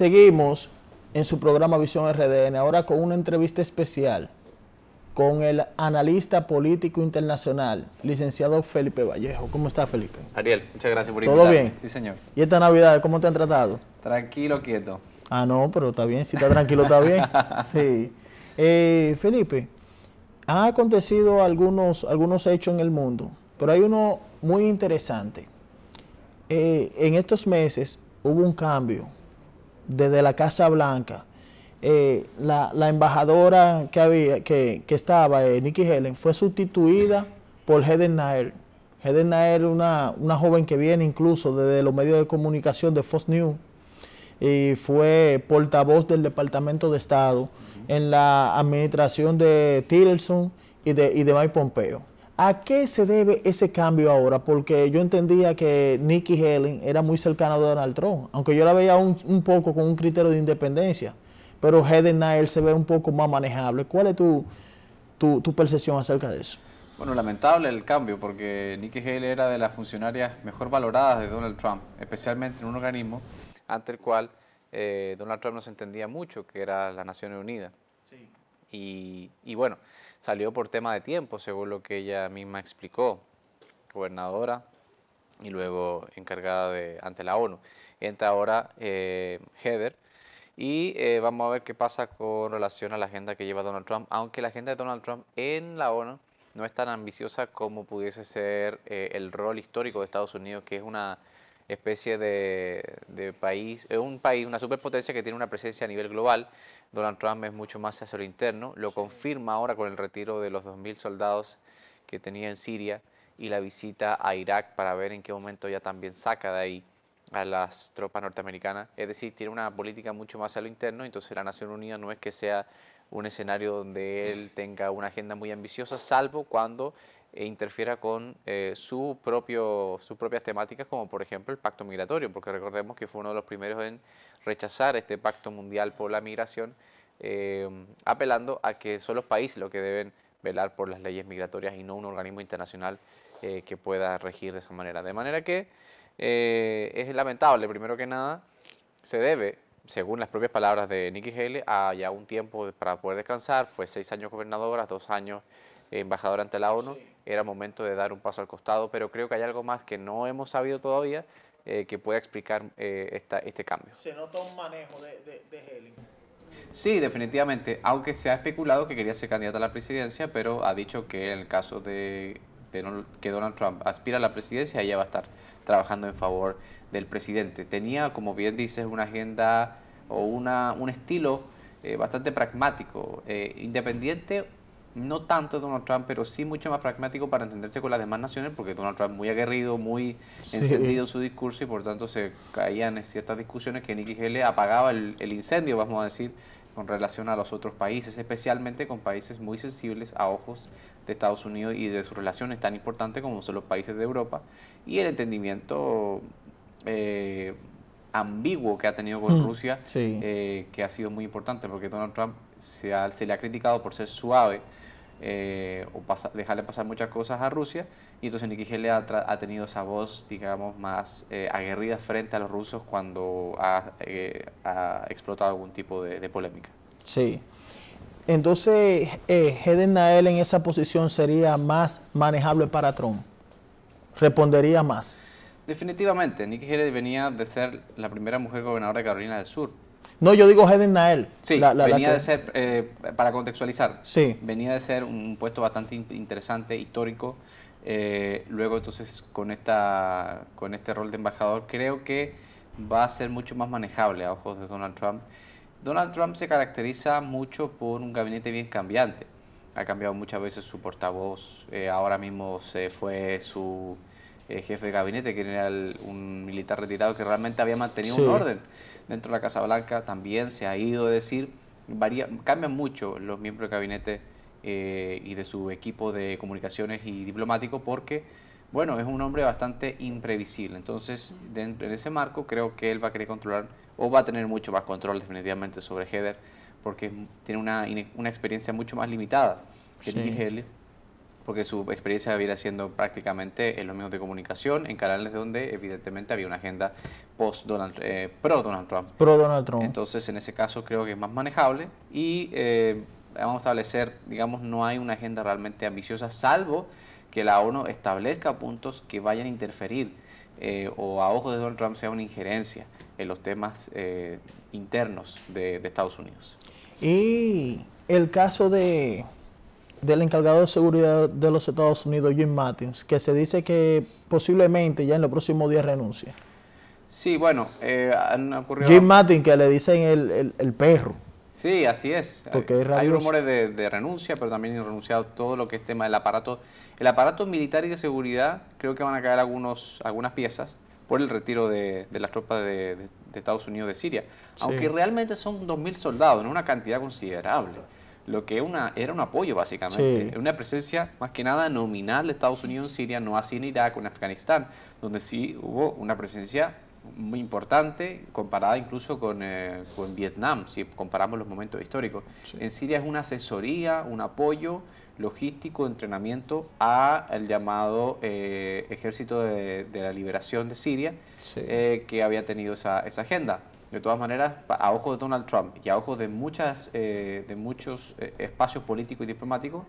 Seguimos en su programa Visión RDN, ahora con una entrevista especial con el analista político internacional, licenciado Felipe Vallejo. ¿Cómo está, Felipe? Ariel, muchas gracias por invitarme. ¿Todo bien? Sí, señor. ¿Y esta Navidad cómo te han tratado? Tranquilo, quieto. Ah, no, pero está bien. Si está tranquilo, está bien. Sí. Eh, Felipe, han acontecido algunos, algunos hechos en el mundo, pero hay uno muy interesante. Eh, en estos meses hubo un cambio desde la Casa Blanca, eh, la, embajadora que, había, que, estaba, eh, Nikki Helen, fue sustituida por Heather Nair. Heather Nair, una, una joven que viene incluso desde los medios de comunicación de Fox News, y fue portavoz del Departamento de Estado en la administración de Tillerson y de, y de Mike Pompeo. ¿A qué se debe ese cambio ahora? Porque yo entendía que Nikki Haley era muy cercana a Donald Trump, aunque yo la veía un, poco con un criterio de independencia, pero Heather Nile se ve un poco más manejable. ¿Cuál es tu, percepción acerca de eso? Bueno, lamentable el cambio, porque Nikki Haley era de las funcionarias mejor valoradas de Donald Trump, especialmente en un organismo ante el cual eh, Donald Trump no se entendía mucho, que era las Naciones Unidas. Sí. y bueno, Salió por tema de tiempo, según lo que ella misma explicó, gobernadora y luego encargada de ante la ONU. Entra ahora eh, Heather y eh, vamos a ver qué pasa con relación a la agenda que lleva Donald Trump, aunque la agenda de Donald Trump en la ONU no es tan ambiciosa como pudiese ser eh, el rol histórico de Estados Unidos, que es una especie de, país, es un país, una superpotencia que tiene una presencia a nivel global. Donald Trump es mucho más hacia lo interno, lo confirma ahora con el retiro de los 2.000 soldados que tenía en Siria y la visita a Irak para ver en qué momento ya también saca de ahí a las tropas norteamericanas. Es decir, tiene una política mucho más a lo interno, entonces la Nación Unida no es que sea un escenario donde él tenga una agenda muy ambiciosa, salvo cuando e interfiera con eh, su propio, sus propias temáticas, como por ejemplo el pacto migratorio, porque recordemos que fue uno de los primeros en rechazar este pacto mundial por la migración, eh, apelando a que son los países los que deben velar por las leyes migratorias y no un organismo internacional eh, que pueda regir de esa manera. De manera que es lamentable, primero que nada, se debe según las propias palabras de Nikki Haley, a ah, ya un tiempo para poder descansar. Fue seis años gobernadora, dos años embajador ante la ah, ONU, era momento de dar un paso al costado, pero creo que hay algo más que no hemos sabido todavía eh, que pueda explicar eh, esta, este cambio. Se nota un manejo de, de, Sí, definitivamente, aunque se ha especulado que quería ser candidata a la presidencia, pero ha dicho que en el caso de, que Donald Trump aspira a la presidencia, ella va a estar trabajando en favor del presidente. Tenía, como bien dices, una agenda o una, un estilo eh, bastante pragmático, independiente no tanto Donald Trump, pero sí mucho más pragmático para entenderse con las demás naciones, porque Donald Trump muy aguerrido, muy encendido encendido su discurso y por tanto se caían en ciertas discusiones que Nikki Haley apagaba el, incendio, vamos a decir, con relación a los otros países, especialmente con países muy sensibles a ojos de Estados Unidos y de sus relaciones tan importantes como son los países de Europa y el entendimiento eh, ambiguo que ha tenido con mm, Rusia, eh, que ha sido muy importante, porque Donald Trump se le ha criticado por ser suave eh, o dejarle pasar muchas cosas a Rusia. Y entonces Nikki ha, ha tenido esa voz, digamos, más eh, aguerrida frente a los rusos cuando ha, eh, explotado algún tipo de, polémica. Sí. Entonces, Heden Nael en esa posición sería más manejable para Trump. Respondería más. Definitivamente, Nikki Haley venía de ser la primera mujer gobernadora de Carolina del Sur no, yo digo Hayden Nael. Sí, venía de ser, eh, para contextualizar, venía de ser un puesto bastante interesante, histórico. Eh, luego entonces con, esta, con este rol de embajador creo que va a ser mucho más manejable a ojos de Donald Trump. Donald Trump se caracteriza mucho por un gabinete bien cambiante. Ha cambiado muchas veces su portavoz, eh, ahora mismo se fue su jefe de gabinete, que era un militar retirado que realmente había mantenido un orden dentro de la Casa Blanca también se ha ido, a decir, cambian mucho los miembros del gabinete eh, y de su equipo de comunicaciones y diplomático porque, bueno, es un hombre bastante imprevisible. Entonces, dentro de ese marco, creo que él va a querer controlar o va a tener mucho más control definitivamente sobre Heather porque tiene una, experiencia mucho más limitada que el él porque su experiencia había siendo prácticamente en los medios de comunicación, en canales donde evidentemente había una agenda post Donald, eh, pro Donald Trump. Pro Donald Trump. Entonces, en ese caso creo que es más manejable y eh, vamos a establecer, digamos, no hay una agenda realmente ambiciosa, salvo que la ONU establezca puntos que vayan a interferir eh, o a ojo de Donald Trump sea una injerencia en los temas internos de Estados Unidos. Y el caso de del encargado de seguridad de los Estados Unidos, Jim Mattis, que se dice que posiblemente ya en los próximos días renuncia. Sí, bueno, eh, han ocurrido... Jim Mattis, que le dicen el, perro. Sí, así es. Porque eh, hay, rumores de, renuncia, pero también han renunciado todo lo que es tema del aparato. El aparato militar y de seguridad, creo que van a caer algunos, algunas piezas por el retiro de, las tropas de, Estados Unidos de Siria. Aunque realmente son 2.000 soldados, no una cantidad considerable lo que una, era un apoyo básicamente, una presencia más que nada nominal de Estados Unidos en Siria, no así en Irak o en Afganistán, donde sí hubo una presencia muy importante comparada incluso con, eh, con Vietnam, si comparamos los momentos históricos. En Siria es una asesoría, un apoyo logístico, entrenamiento a el llamado eh, Ejército de, la Liberación de Siria, eh, que había tenido esa, esa agenda de todas maneras, a ojos de Donald Trump y a ojos de, muchas, eh, de muchos eh, espacios políticos y diplomáticos,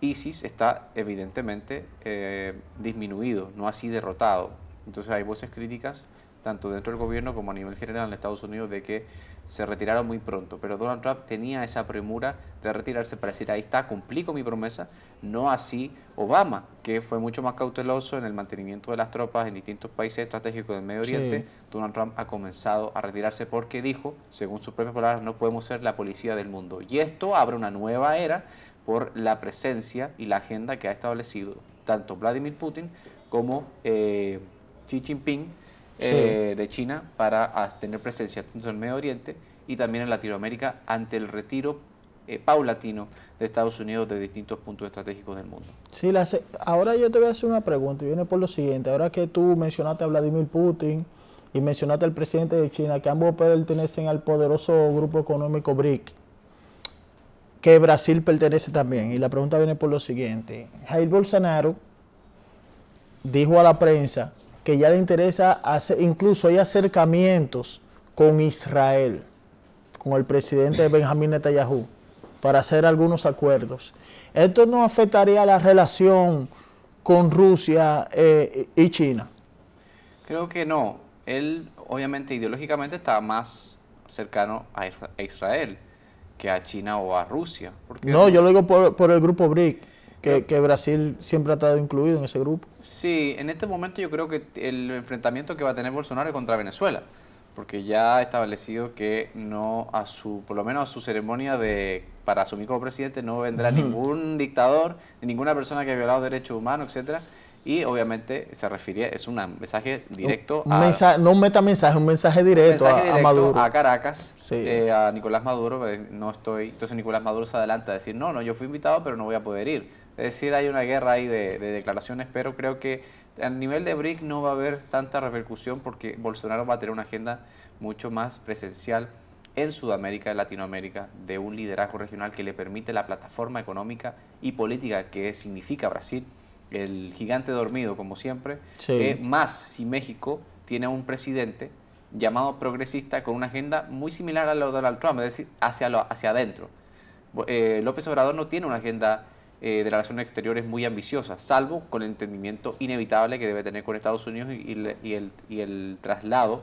ISIS está evidentemente eh, disminuido, no así derrotado. Entonces hay voces críticas, tanto dentro del gobierno como a nivel general en Estados Unidos, de que se retiraron muy pronto, pero Donald Trump tenía esa premura de retirarse para decir, ahí está, cumplí con mi promesa, no así Obama, que fue mucho más cauteloso en el mantenimiento de las tropas en distintos países estratégicos del Medio Oriente. Donald Trump ha comenzado a retirarse porque dijo, según sus propias palabras, no podemos ser la policía del mundo. Y esto abre una nueva era por la presencia y la agenda que ha establecido tanto Vladimir Putin como eh, Xi Jinping eh, de China para tener presencia en el Medio Oriente y también en Latinoamérica ante el retiro eh, paulatino de Estados Unidos de distintos puntos estratégicos del mundo. Sí, ahora yo te voy a hacer una pregunta y viene por lo siguiente. Ahora que tú mencionaste a Vladimir Putin y mencionaste al presidente de China, que ambos pertenecen al poderoso grupo económico BRIC, que Brasil pertenece también. Y la pregunta viene por lo siguiente. Jair Bolsonaro dijo a la prensa que ya le interesa hacer, incluso hay acercamientos con Israel, con el presidente Benjamín Netanyahu, para hacer algunos acuerdos. Esto no afectaría la relación con Rusia eh, y China. Creo que no. Él obviamente ideológicamente está más cercano a Israel que a China o a Rusia. no, yo lo digo por, por el grupo BRIC que, Brasil siempre ha estado incluido en ese grupo. Sí, en este momento yo creo que el enfrentamiento que va a tener Bolsonaro es contra Venezuela, porque ya ha establecido que no a su, por lo menos a su ceremonia de para asumir como presidente no vendrá ningún dictador, ninguna persona que ha violado derechos humanos, etcétera. Y obviamente se refiere, es un mensaje directo a... no un metamensaje, mensaje un mensaje directo a, Maduro. A Caracas, eh, a Nicolás Maduro, eh, no estoy... Entonces Nicolás Maduro se adelanta a decir, no, no, yo fui invitado, pero no voy a poder ir es decir, hay una guerra ahí de, declaraciones, pero creo que a nivel de BRIC no va a haber tanta repercusión porque Bolsonaro va a tener una agenda mucho más presencial en Sudamérica y Latinoamérica de un liderazgo regional que le permite la plataforma económica y política que significa Brasil, el gigante dormido como siempre, más si México tiene un presidente llamado progresista con una agenda muy similar a la de Donald Trump, es decir, hacia, lo, hacia adentro. Eh, López Obrador no tiene una agenda eh, de la relación exterior es muy ambiciosa, salvo con el entendimiento inevitable que debe tener con Estados Unidos y, el, el, traslado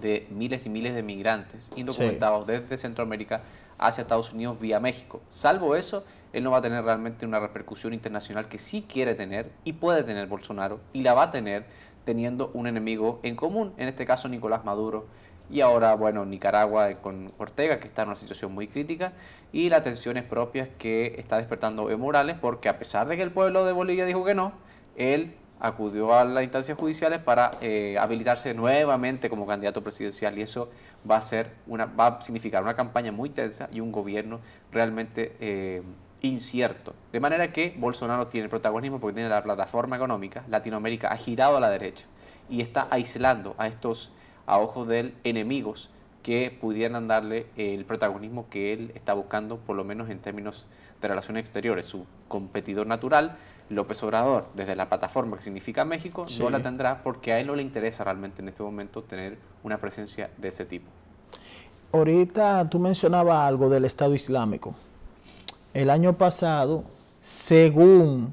de miles y miles de migrantes indocumentados desde Centroamérica hacia Estados Unidos vía México. Salvo eso, él no va a tener realmente una repercusión internacional que sí quiere tener y puede tener Bolsonaro y la va a tener teniendo un enemigo en común, en este caso Nicolás Maduro, y ahora, bueno, Nicaragua con Ortega, que está en una situación muy crítica, y las tensiones propias que está despertando Evo Morales, porque a pesar de que el pueblo de Bolivia dijo que no, él acudió a las instancias judiciales para eh, habilitarse nuevamente como candidato presidencial y eso va a ser una significar una campaña muy tensa y un gobierno realmente eh, incierto. De manera que Bolsonaro tiene el protagonismo porque tiene la plataforma económica, Latinoamérica ha girado a la derecha y está aislando a estos a ojos de él enemigos que pudieran darle el protagonismo que él está buscando, por lo menos en términos de relaciones exteriores. Su competidor natural, López Obrador, desde la plataforma que significa México, no la tendrá porque a él no le interesa realmente en este momento tener una presencia de ese tipo. Ahorita tú mencionabas algo del Estado Islámico. El año pasado, según,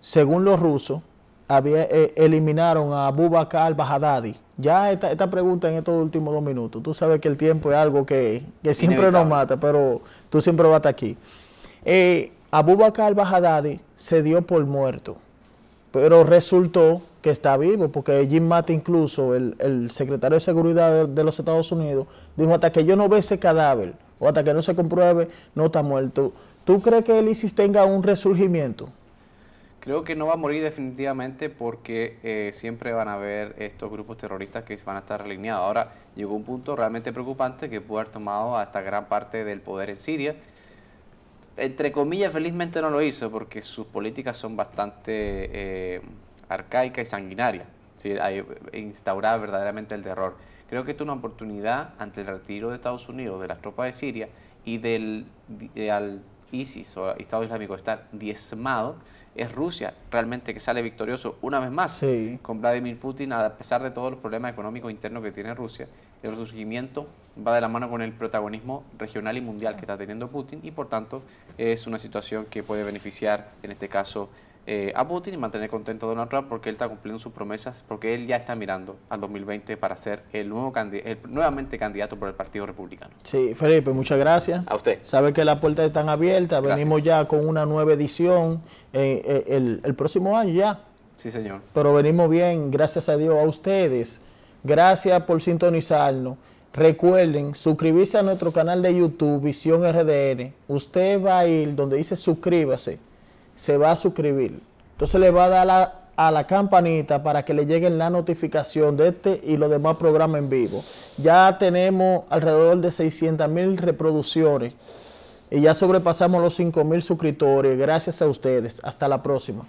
según los rusos, había, eh, eliminaron a al-Bajadadi. Ya esta, esta, pregunta en estos últimos dos minutos, tú sabes que el tiempo es algo que, siempre nos mata, pero tú siempre vas a aquí. Eh, Abubakar Bajadadi se dio por muerto, pero resultó que está vivo, porque Jim Mate incluso, el, secretario de Seguridad de, los Estados Unidos, dijo, hasta que yo no ve ese cadáver, o hasta que no se compruebe, no está muerto. ¿Tú crees que el ISIS tenga un resurgimiento? Creo que no va a morir definitivamente porque eh, siempre van a haber estos grupos terroristas que van a estar alineados. Ahora llegó un punto realmente preocupante que pudo haber tomado hasta gran parte del poder en Siria. Entre comillas, felizmente no lo hizo porque sus políticas son bastante eh, arcaicas y sanguinarias. ¿sí? Eh, instaurar verdaderamente el terror. Creo que esto es una oportunidad ante el retiro de Estados Unidos, de las tropas de Siria y del, al ISIS o Estado Islámico está diezmado, es Rusia realmente que sale victorioso una vez más con Vladimir Putin, a pesar de todos los problemas económicos internos que tiene Rusia. El resurgimiento va de la mano con el protagonismo regional y mundial que está teniendo Putin y por tanto es una situación que puede beneficiar en este caso eh, a Putin y mantener contento a Donald Trump porque él está cumpliendo sus promesas, porque él ya está mirando al 2020 para ser el nuevo nuevamente candidato por el Partido Republicano. Sí, Felipe, muchas gracias. A usted. Sabe que las puertas están abiertas, venimos ya con una nueva edición eh, eh, el, el próximo año ya. Sí, señor. Pero venimos bien, gracias a Dios, a ustedes. Gracias por sintonizarnos. Recuerden suscribirse a nuestro canal de YouTube, Visión RDN. Usted va a ir donde dice suscríbase se va a suscribir. Entonces le va a dar a la campanita para que le lleguen la notificación de este y los demás programas en vivo. Ya tenemos alrededor de 600 mil reproducciones y ya sobrepasamos los 5 mil suscriptores. Gracias a ustedes. Hasta la próxima.